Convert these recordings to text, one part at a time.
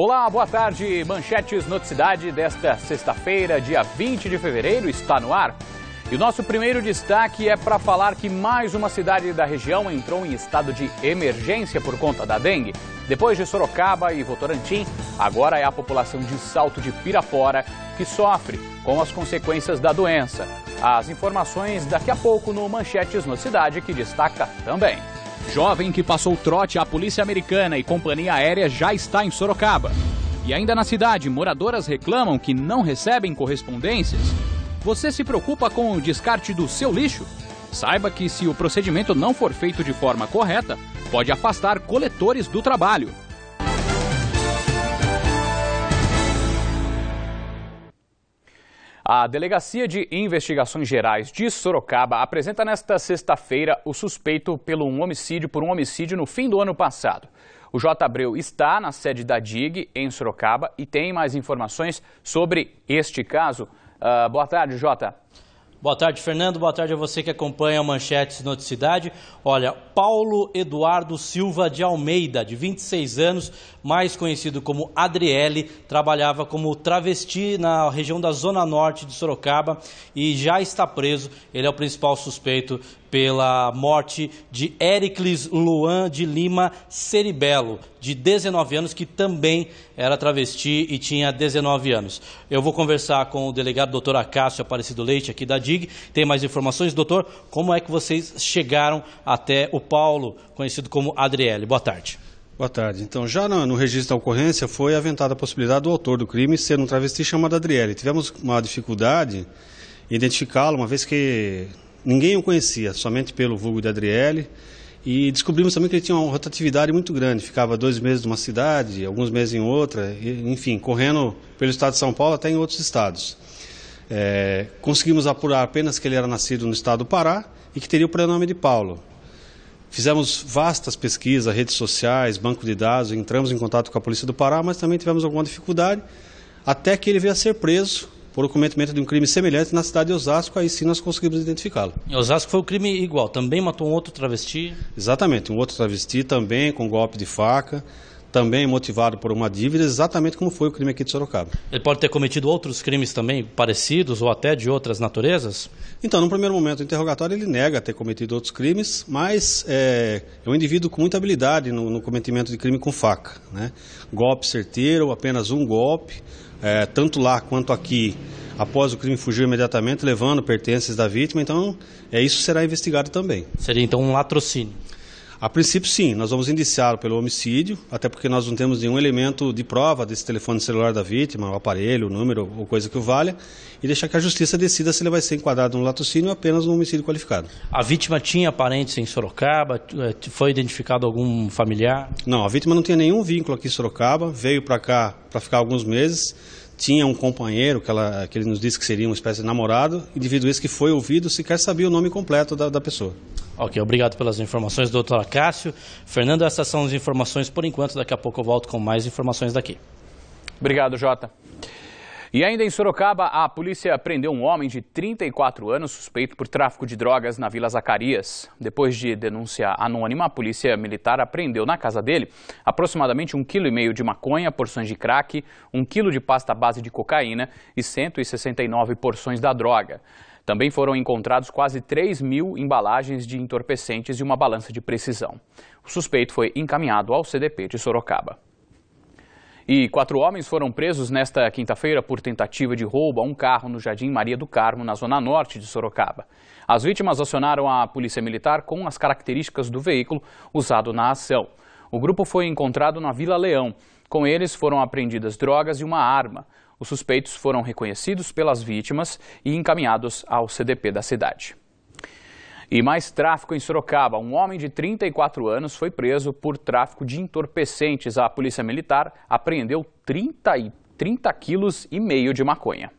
Olá, boa tarde. Manchetes Noticidade desta sexta-feira, dia 20 de fevereiro, está no ar. E o nosso primeiro destaque é para falar que mais uma cidade da região entrou em estado de emergência por conta da dengue. Depois de Sorocaba e Votorantim, agora é a população de Salto de Pirapora que sofre com as consequências da doença. As informações daqui a pouco no Manchetes Noticidade, que destaca também. Jovem que passou trote à polícia americana e companhia aérea já está em Sorocaba. E ainda na cidade, moradoras reclamam que não recebem correspondências. Você se preocupa com o descarte do seu lixo? Saiba que se o procedimento não for feito de forma correta, pode afastar coletores do trabalho. A Delegacia de Investigações Gerais de Sorocaba apresenta nesta sexta-feira o suspeito pelo um homicídio por um homicídio no fim do ano passado. O J. Abreu está na sede da DIG, em Sorocaba, e tem mais informações sobre este caso. Uh, boa tarde, Jota. Boa tarde, Fernando. Boa tarde a você que acompanha Manchetes Noticidade. Olha, Paulo Eduardo Silva de Almeida, de 26 anos, mais conhecido como Adriele, trabalhava como travesti na região da Zona Norte de Sorocaba e já está preso. Ele é o principal suspeito pela morte de Éricles Luan de Lima Ceribelo, de 19 anos, que também era travesti e tinha 19 anos. Eu vou conversar com o delegado doutor Acácio Aparecido Leite, aqui da DIG. Tem mais informações, doutor? Como é que vocês chegaram até o Paulo, conhecido como Adriele? Boa tarde. Boa tarde. Então, já no, no registro da ocorrência, foi aventada a possibilidade do autor do crime ser um travesti chamado Adriele. Tivemos uma dificuldade em identificá-lo, uma vez que Ninguém o conhecia, somente pelo vulgo de Adriele. E descobrimos também que ele tinha uma rotatividade muito grande, ficava dois meses numa cidade, alguns meses em outra, enfim, correndo pelo estado de São Paulo até em outros estados. É, conseguimos apurar apenas que ele era nascido no estado do Pará e que teria o prenome de Paulo. Fizemos vastas pesquisas, redes sociais, banco de dados, entramos em contato com a polícia do Pará, mas também tivemos alguma dificuldade, até que ele veio a ser preso por o cometimento de um crime semelhante na cidade de Osasco, aí sim nós conseguimos identificá-lo. Osasco foi o um crime igual, também matou um outro travesti? Exatamente, um outro travesti também com golpe de faca também motivado por uma dívida, exatamente como foi o crime aqui de Sorocaba. Ele pode ter cometido outros crimes também parecidos ou até de outras naturezas? Então, no primeiro momento do interrogatório, ele nega ter cometido outros crimes, mas é, é um indivíduo com muita habilidade no, no cometimento de crime com faca. Né? Golpe certeiro, apenas um golpe, é, tanto lá quanto aqui. Após o crime, fugiu imediatamente, levando pertences da vítima, então é, isso será investigado também. Seria então um latrocínio? A princípio, sim, nós vamos indiciar pelo homicídio, até porque nós não temos nenhum elemento de prova desse telefone celular da vítima, o aparelho, o número ou coisa que o valha, e deixar que a justiça decida se ele vai ser enquadrado no latrocínio ou apenas no homicídio qualificado. A vítima tinha parentes em Sorocaba? Eh, foi identificado algum familiar? Não, a vítima não tinha nenhum vínculo aqui em Sorocaba, veio para cá para ficar alguns meses, tinha um companheiro que, ela, que ele nos disse que seria uma espécie de namorado, indivíduo esse que foi ouvido sequer sabia o nome completo da, da pessoa. Ok, obrigado pelas informações, doutor Cássio. Fernando, essas são as informações por enquanto, daqui a pouco eu volto com mais informações daqui. Obrigado, Jota. E ainda em Sorocaba, a polícia prendeu um homem de 34 anos suspeito por tráfico de drogas na Vila Zacarias. Depois de denúncia anônima, a polícia militar apreendeu na casa dele aproximadamente um quilo e meio de maconha, porções de crack, um quilo de pasta base de cocaína e 169 porções da droga. Também foram encontrados quase 3 mil embalagens de entorpecentes e uma balança de precisão. O suspeito foi encaminhado ao CDP de Sorocaba. E quatro homens foram presos nesta quinta-feira por tentativa de roubo a um carro no Jardim Maria do Carmo, na zona norte de Sorocaba. As vítimas acionaram a polícia militar com as características do veículo usado na ação. O grupo foi encontrado na Vila Leão. Com eles foram apreendidas drogas e uma arma. Os suspeitos foram reconhecidos pelas vítimas e encaminhados ao CDP da cidade. E mais tráfico em Sorocaba. Um homem de 34 anos foi preso por tráfico de entorpecentes. A Polícia Militar apreendeu 30 30 quilos e meio de maconha.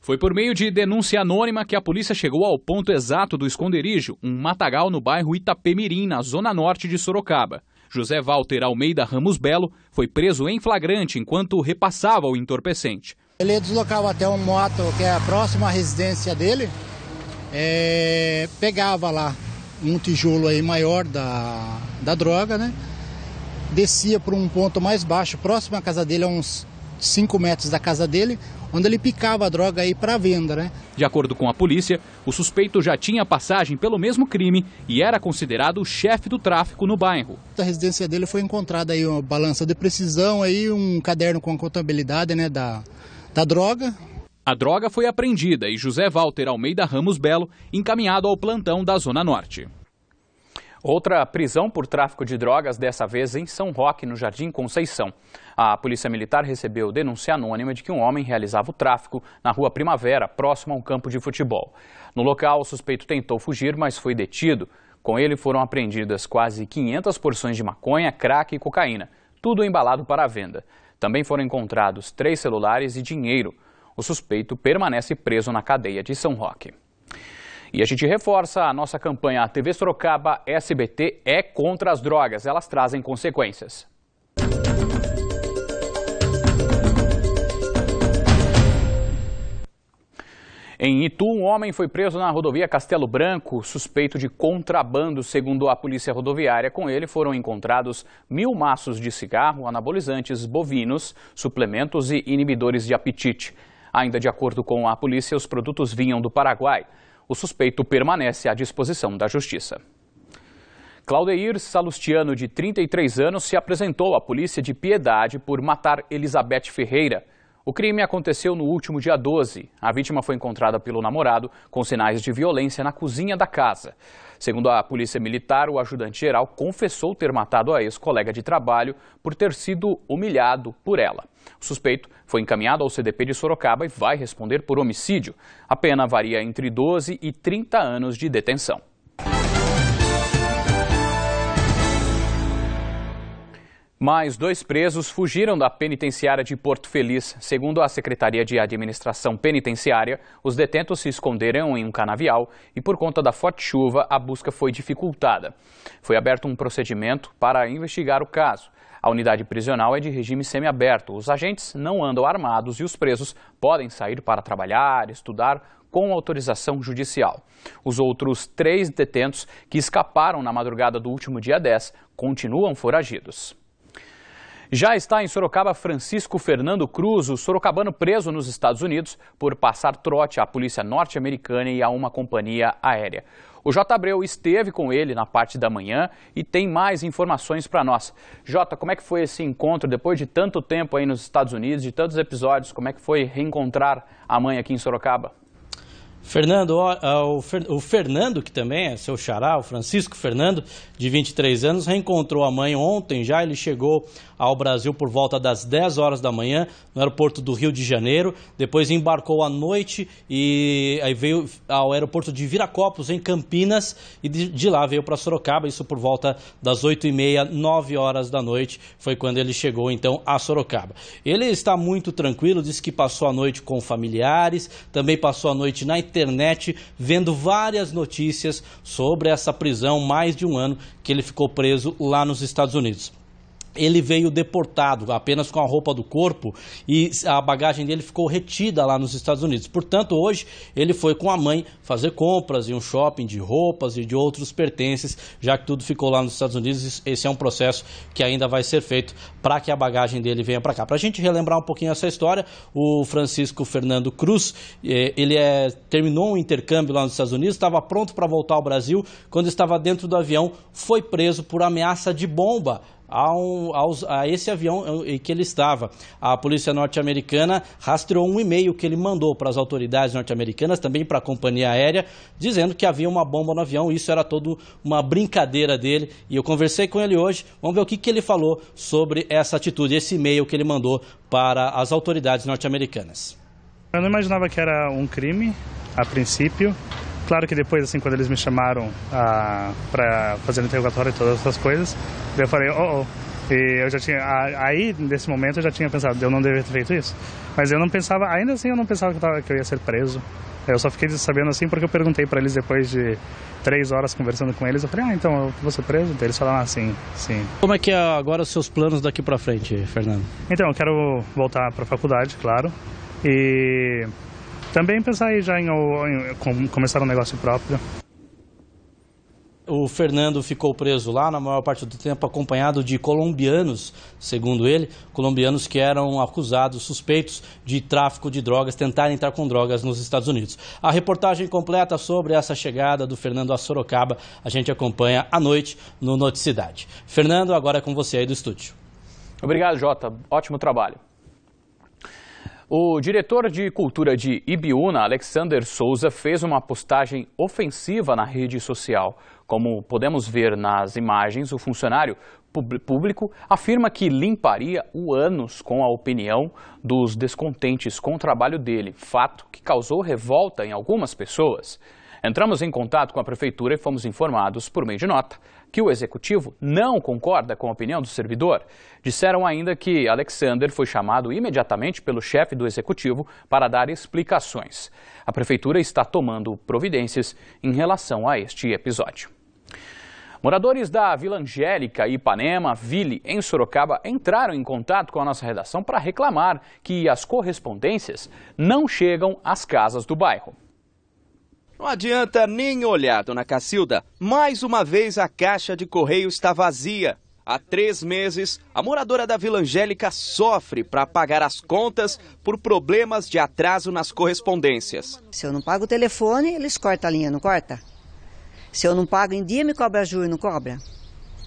Foi por meio de denúncia anônima que a polícia chegou ao ponto exato do esconderijo, um matagal no bairro Itapemirim, na zona norte de Sorocaba. José Walter Almeida Ramos Belo foi preso em flagrante enquanto repassava o entorpecente. Ele é deslocava até um moto que é próximo à residência dele, é, pegava lá um tijolo aí maior da, da droga, né? Descia para um ponto mais baixo, próximo à casa dele, a uns 5 metros da casa dele, onde ele picava a droga aí para venda, né? De acordo com a polícia, o suspeito já tinha passagem pelo mesmo crime e era considerado o chefe do tráfico no bairro. Da residência dele foi encontrada aí uma balança de precisão aí, um caderno com a contabilidade, né, da, da droga, a droga foi apreendida e José Walter Almeida Ramos Belo encaminhado ao plantão da Zona Norte. Outra prisão por tráfico de drogas, dessa vez em São Roque, no Jardim Conceição. A Polícia Militar recebeu denúncia anônima de que um homem realizava o tráfico na Rua Primavera, próximo a um campo de futebol. No local, o suspeito tentou fugir, mas foi detido. Com ele foram apreendidas quase 500 porções de maconha, crack e cocaína, tudo embalado para a venda. Também foram encontrados três celulares e dinheiro. O suspeito permanece preso na cadeia de São Roque. E a gente reforça a nossa campanha a TV Sorocaba SBT é contra as drogas. Elas trazem consequências. Em Itu, um homem foi preso na rodovia Castelo Branco, suspeito de contrabando, segundo a polícia rodoviária. Com ele foram encontrados mil maços de cigarro, anabolizantes bovinos, suplementos e inibidores de apetite. Ainda de acordo com a polícia, os produtos vinham do Paraguai. O suspeito permanece à disposição da justiça. Claudeir Salustiano, de 33 anos, se apresentou à polícia de piedade por matar Elizabeth Ferreira. O crime aconteceu no último dia 12. A vítima foi encontrada pelo namorado com sinais de violência na cozinha da casa. Segundo a polícia militar, o ajudante geral confessou ter matado a ex-colega de trabalho por ter sido humilhado por ela. O suspeito foi encaminhado ao CDP de Sorocaba e vai responder por homicídio. A pena varia entre 12 e 30 anos de detenção. Mais dois presos fugiram da penitenciária de Porto Feliz. Segundo a Secretaria de Administração Penitenciária, os detentos se esconderam em um canavial e, por conta da forte chuva, a busca foi dificultada. Foi aberto um procedimento para investigar o caso. A unidade prisional é de regime semiaberto. Os agentes não andam armados e os presos podem sair para trabalhar, estudar com autorização judicial. Os outros três detentos que escaparam na madrugada do último dia 10 continuam foragidos. Já está em Sorocaba Francisco Fernando Cruz, o sorocabano preso nos Estados Unidos por passar trote à polícia norte-americana e a uma companhia aérea. O J. Abreu esteve com ele na parte da manhã e tem mais informações para nós. Jota, como é que foi esse encontro depois de tanto tempo aí nos Estados Unidos, de tantos episódios? Como é que foi reencontrar a mãe aqui em Sorocaba? Fernando, ah, o Fernando, que também é seu xará, o Francisco Fernando, de 23 anos, reencontrou a mãe ontem já. Ele chegou ao Brasil por volta das 10 horas da manhã no aeroporto do Rio de Janeiro. Depois embarcou à noite e aí veio ao aeroporto de Viracopos, em Campinas, e de, lá veio para Sorocaba, isso por volta das 8 e meia, 9 horas da noite, foi quando ele chegou então a Sorocaba. Ele está muito tranquilo, disse que passou a noite com familiares, também passou a noite na internet, vendo várias notícias sobre essa prisão, mais de um ano que ele ficou preso lá nos Estados Unidos ele veio deportado apenas com a roupa do corpo e a bagagem dele ficou retida lá nos Estados Unidos. Portanto, hoje ele foi com a mãe fazer compras em um shopping de roupas e de outros pertences, já que tudo ficou lá nos Estados Unidos. Esse é um processo que ainda vai ser feito para que a bagagem dele venha para cá. Para a gente relembrar um pouquinho essa história, o Francisco Fernando Cruz, eh, ele é, terminou um intercâmbio lá nos Estados Unidos, estava pronto para voltar ao Brasil, quando estava dentro do avião, foi preso por ameaça de bomba a esse avião eh, em que ele estava. A polícia norte-americana rastreou um e-mail que ele mandou para as autoridades norte-americanas, também para a companhia aérea, dizendo que havia uma bomba no avião. Isso era toda uma brincadeira dele. E eu conversei com ele hoje. Vamos ver o que, que ele falou sobre essa atitude, esse e-mail que ele mandou para as autoridades norte-americanas. Eu não imaginava que era um crime, a princípio. Claro que depois, assim, quando eles me chamaram ah, para fazer o interrogatório e todas essas coisas, eu falei, oh, oh. E eu já tinha, aí, nesse momento, eu já tinha pensado, eu não deveria ter feito isso. Mas eu não pensava, ainda assim, eu não pensava que eu, tava, que eu ia ser preso. Eu só fiquei sabendo assim porque eu perguntei para eles depois de três horas conversando com eles. Eu falei, ah, então eu vou ser preso? eles falaram assim, ah, sim. Como é que é agora os seus planos daqui para frente, Fernando? Então, eu quero voltar para a faculdade, claro. E também pensar já em, em, em começar um negócio próprio. O Fernando ficou preso lá na maior parte do tempo acompanhado de colombianos, segundo ele, colombianos que eram acusados, suspeitos de tráfico de drogas, tentarem entrar com drogas nos Estados Unidos. A reportagem completa sobre essa chegada do Fernando a Sorocaba a gente acompanha à noite no Noticidade. Fernando, agora é com você aí do estúdio. Obrigado, Jota. Ótimo trabalho. O diretor de cultura de Ibiúna, Alexander Souza, fez uma postagem ofensiva na rede social. Como podemos ver nas imagens, o funcionário público afirma que limparia o ânus com a opinião dos descontentes com o trabalho dele, fato que causou revolta em algumas pessoas. Entramos em contato com a prefeitura e fomos informados por meio de nota que o executivo não concorda com a opinião do servidor. Disseram ainda que Alexander foi chamado imediatamente pelo chefe do executivo para dar explicações. A prefeitura está tomando providências em relação a este episódio. Moradores da Vila Angélica e Ipanema, Ville, em Sorocaba, entraram em contato com a nossa redação para reclamar que as correspondências não chegam às casas do bairro. Não adianta nem olhar, dona Cacilda. Mais uma vez a caixa de correio está vazia. Há três meses, a moradora da Vila Angélica sofre para pagar as contas por problemas de atraso nas correspondências. Se eu não pago o telefone, eles cortam a linha, não corta? Se eu não pago em dia, me cobra juros, não cobra?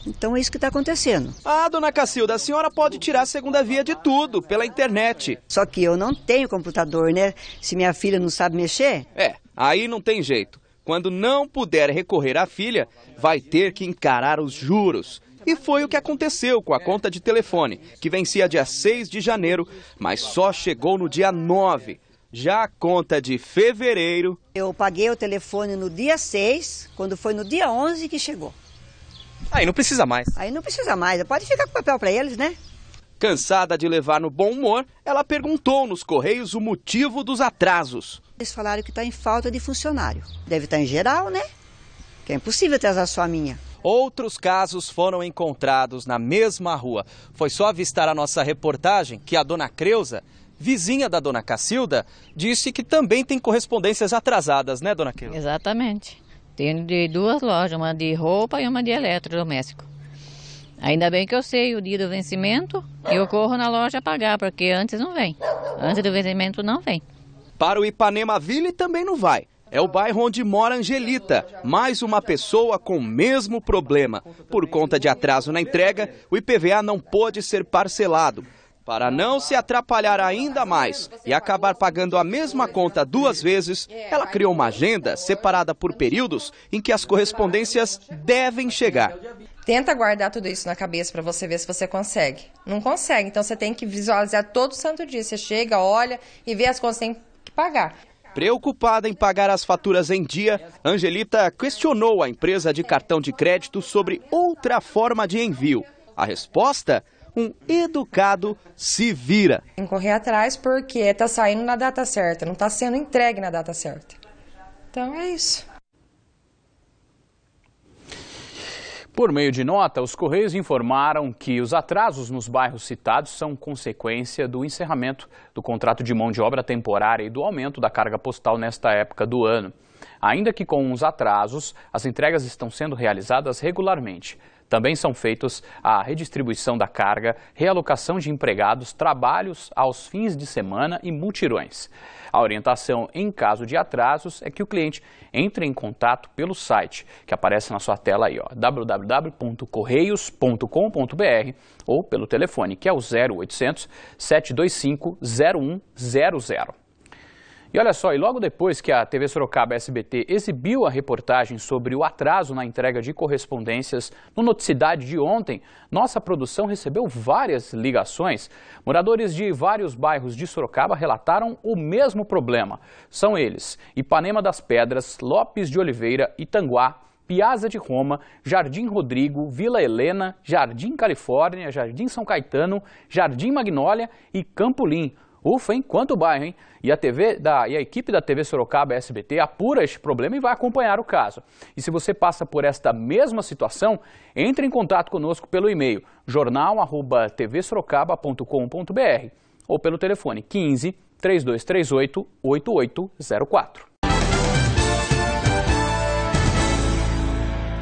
Então é isso que está acontecendo. Ah, dona Cacilda, a senhora pode tirar a segunda via de tudo, pela internet. Só que eu não tenho computador, né? Se minha filha não sabe mexer. É, Aí não tem jeito. Quando não puder recorrer à filha, vai ter que encarar os juros. E foi o que aconteceu com a conta de telefone, que vencia dia 6 de janeiro, mas só chegou no dia 9. Já a conta de fevereiro. Eu paguei o telefone no dia 6, quando foi no dia 11 que chegou. Aí não precisa mais. Aí não precisa mais. Pode ficar com o papel para eles, né? Cansada de levar no bom humor, ela perguntou nos Correios o motivo dos atrasos. Eles falaram que está em falta de funcionário. Deve estar tá em geral, né? Que é impossível atrasar só a minha. Outros casos foram encontrados na mesma rua. Foi só avistar a nossa reportagem que a dona Creuza, vizinha da dona Cacilda, disse que também tem correspondências atrasadas, né, dona Creuza? Exatamente. Tem de duas lojas, uma de roupa e uma de eletrodoméstico. Ainda bem que eu sei o dia do vencimento e eu corro na loja pagar, porque antes não vem. Antes do vencimento não vem. Para o Ipanema Ville também não vai. É o bairro onde mora Angelita, mais uma pessoa com o mesmo problema. Por conta de atraso na entrega, o IPVA não pôde ser parcelado. Para não se atrapalhar ainda mais e acabar pagando a mesma conta duas vezes, ela criou uma agenda separada por períodos em que as correspondências devem chegar. Tenta guardar tudo isso na cabeça para você ver se você consegue. Não consegue, então você tem que visualizar todo santo dia. Você chega, olha e vê as coisas que tem que pagar. Preocupada em pagar as faturas em dia, Angelita questionou a empresa de cartão de crédito sobre outra forma de envio. A resposta? um educado se vira. Tem que correr atrás porque está saindo na data certa, não está sendo entregue na data certa. Então é isso. Por meio de nota, os Correios informaram que os atrasos nos bairros citados são consequência do encerramento do contrato de mão de obra temporária e do aumento da carga postal nesta época do ano. Ainda que com os atrasos, as entregas estão sendo realizadas regularmente. Também são feitos a redistribuição da carga, realocação de empregados, trabalhos aos fins de semana e multirões. A orientação em caso de atrasos é que o cliente entre em contato pelo site, que aparece na sua tela aí, www.correios.com.br ou pelo telefone, que é o 0800 725 0100. E olha só, e logo depois que a TV Sorocaba SBT exibiu a reportagem sobre o atraso na entrega de correspondências no Noticidade de ontem, nossa produção recebeu várias ligações. Moradores de vários bairros de Sorocaba relataram o mesmo problema. São eles Ipanema das Pedras, Lopes de Oliveira, Itanguá, Piazza de Roma, Jardim Rodrigo, Vila Helena, Jardim Califórnia, Jardim São Caetano, Jardim Magnólia e Campolim. Ufa, hein? Quanto bairro, hein? E a TV da, e a equipe da TV Sorocaba SBT apura este problema e vai acompanhar o caso. E se você passa por esta mesma situação, entre em contato conosco pelo e-mail jornal@tvsorocaba.com.br ou pelo telefone 15 3238 8804.